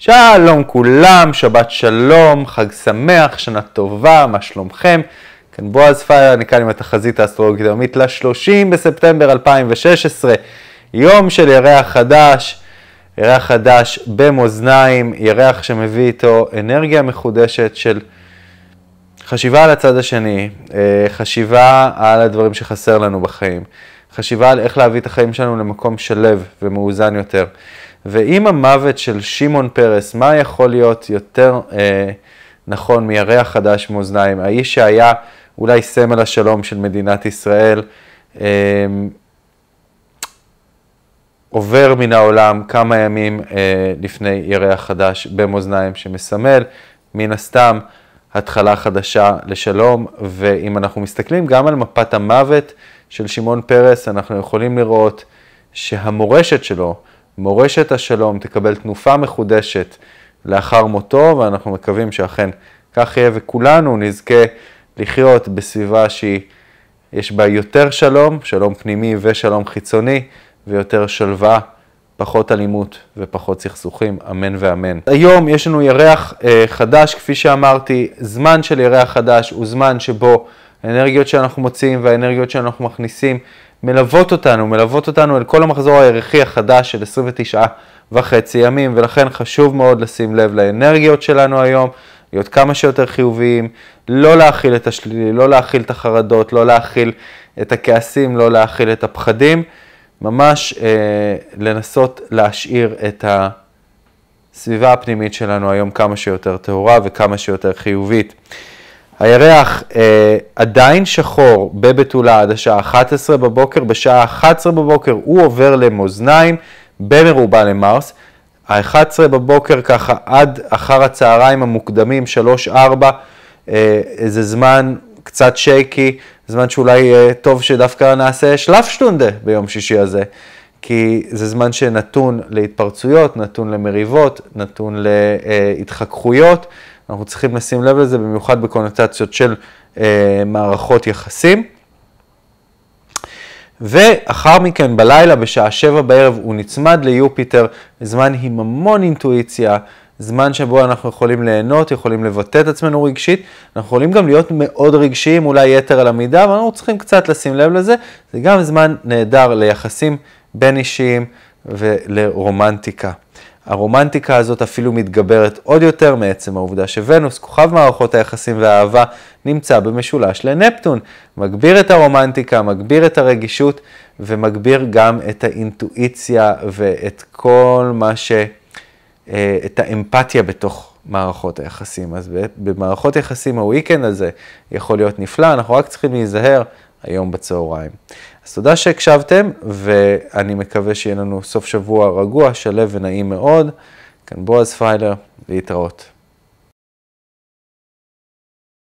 שלום כולם, שבת שלום, חג שמח, שנה טובה, מה שלומכם? כאן בועז פייר, אני כאן עם התחזית האסטרולוגית היומית ל-30 בספטמבר 2016, יום של ירח חדש, ירח חדש במאזניים, ירח שמביא איתו אנרגיה מחודשת של חשיבה על הצד השני, אה, חשיבה על הדברים שחסר לנו בחיים, חשיבה על איך להביא את החיים שלנו למקום שלו ומאוזן יותר. ועם המוות של שמעון פרס, מה יכול להיות יותר אה, נכון מירח חדש מאוזניים? האיש שהיה אולי סמל השלום של מדינת ישראל, אה, עובר מן העולם כמה ימים אה, לפני ירח חדש במאזניים שמסמל, מן הסתם, התחלה חדשה לשלום, ואם אנחנו מסתכלים גם על מפת המוות של שמעון פרס, אנחנו יכולים לראות שהמורשת שלו, מורשת השלום תקבל תנופה מחודשת לאחר מותו, ואנחנו מקווים שאכן כך יהיה, וכולנו נזכה לחיות בסביבה שיש בה יותר שלום, שלום פנימי ושלום חיצוני, ויותר שלווה, פחות אלימות ופחות סכסוכים, אמן ואמן. היום יש לנו ירח אה, חדש, כפי שאמרתי, זמן של ירח חדש הוא זמן שבו האנרגיות שאנחנו מוציאים והאנרגיות שאנחנו מכניסים מלוות אותנו, מלוות אותנו אל כל המחזור הערכי החדש של 29 וחצי ימים, ולכן חשוב מאוד לשים לב לאנרגיות שלנו היום, להיות כמה שיותר חיוביים, לא להכיל את השלילי, לא להכיל את החרדות, לא להכיל את הכעסים, לא להכיל את הפחדים, ממש אה, לנסות להשאיר את ה... סביבה הפנימית שלנו היום כמה שיותר טהורה וכמה שיותר חיובית. הירח אה, עדיין שחור בבתולה עד השעה 11 בבוקר, בשעה 11 בבוקר הוא עובר למאזניים במרובע למרס. ה-11 בבוקר ככה עד אחר הצהריים המוקדמים, 3-4, אה, זה זמן קצת שייקי, זמן שאולי אה, טוב שדווקא נעשה שלאפשטונדה ביום שישי הזה. אה, כי זה זמן שנתון להתפרצויות, נתון למריבות, נתון להתחככויות. אנחנו צריכים לשים לב לזה, במיוחד בקונוטציות של אה, מערכות יחסים. ואחר מכן בלילה, בשעה שבע בערב, הוא נצמד ליופיטר, זמן עם המון אינטואיציה, זמן שבו אנחנו יכולים ליהנות, יכולים לבטא את עצמנו רגשית, אנחנו יכולים גם להיות מאוד רגשיים, אולי יתר על המידה, אבל אנחנו צריכים קצת לשים לב לזה, זה גם זמן נהדר ליחסים בין אישיים ולרומנטיקה. הרומנטיקה הזאת אפילו מתגברת עוד יותר מעצם העובדה שוונוס, כוכב מערכות היחסים והאהבה, נמצא במשולש לנפטון. מגביר את הרומנטיקה, מגביר את הרגישות ומגביר גם את האינטואיציה ואת כל מה ש... אה, את האמפתיה בתוך מערכות היחסים. אז במערכות יחסים הוויקנד הזה יכול להיות נפלא, אנחנו רק צריכים להיזהר היום בצהריים. אז תודה שהקשבתם, ואני מקווה שיהיה לנו סוף שבוע רגוע, שלו ונעים מאוד. כאן בועז פיילר, להתראות.